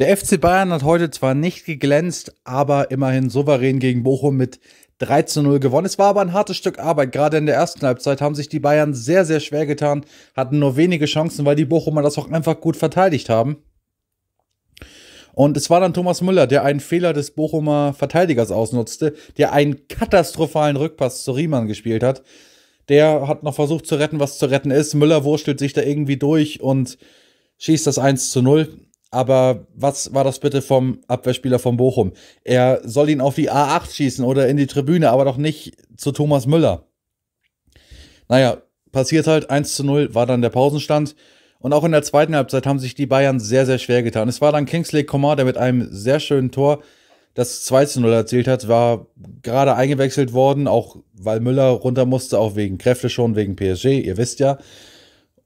Der FC Bayern hat heute zwar nicht geglänzt, aber immerhin souverän gegen Bochum mit 3 zu 0 gewonnen. Es war aber ein hartes Stück Arbeit. Gerade in der ersten Halbzeit haben sich die Bayern sehr, sehr schwer getan, hatten nur wenige Chancen, weil die Bochumer das auch einfach gut verteidigt haben. Und es war dann Thomas Müller, der einen Fehler des Bochumer Verteidigers ausnutzte, der einen katastrophalen Rückpass zu Riemann gespielt hat. Der hat noch versucht zu retten, was zu retten ist. Müller wurstelt sich da irgendwie durch und schießt das 1 zu 0 aber was war das bitte vom Abwehrspieler von Bochum? Er soll ihn auf die A8 schießen oder in die Tribüne, aber doch nicht zu Thomas Müller. Naja, passiert halt 1 zu 0 war dann der Pausenstand. Und auch in der zweiten Halbzeit haben sich die Bayern sehr, sehr schwer getan. Es war dann Kingsley Coman, der mit einem sehr schönen Tor das 2 zu 0 erzielt hat, war gerade eingewechselt worden, auch weil Müller runter musste, auch wegen Kräfte schon, wegen PSG, ihr wisst ja.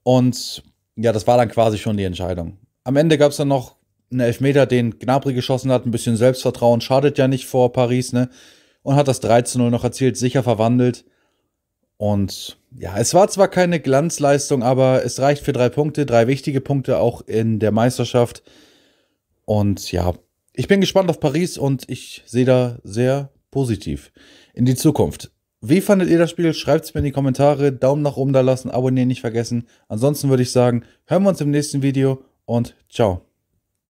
Und ja, das war dann quasi schon die Entscheidung. Am Ende gab es dann noch einen Elfmeter, den Gnabry geschossen hat. Ein bisschen Selbstvertrauen schadet ja nicht vor Paris, ne? Und hat das 13-0 noch erzielt, sicher verwandelt. Und ja, es war zwar keine Glanzleistung, aber es reicht für drei Punkte, drei wichtige Punkte auch in der Meisterschaft. Und ja, ich bin gespannt auf Paris und ich sehe da sehr positiv in die Zukunft. Wie fandet ihr das Spiel? Schreibt es mir in die Kommentare. Daumen nach oben da lassen, abonnieren nicht vergessen. Ansonsten würde ich sagen, hören wir uns im nächsten Video und ciao.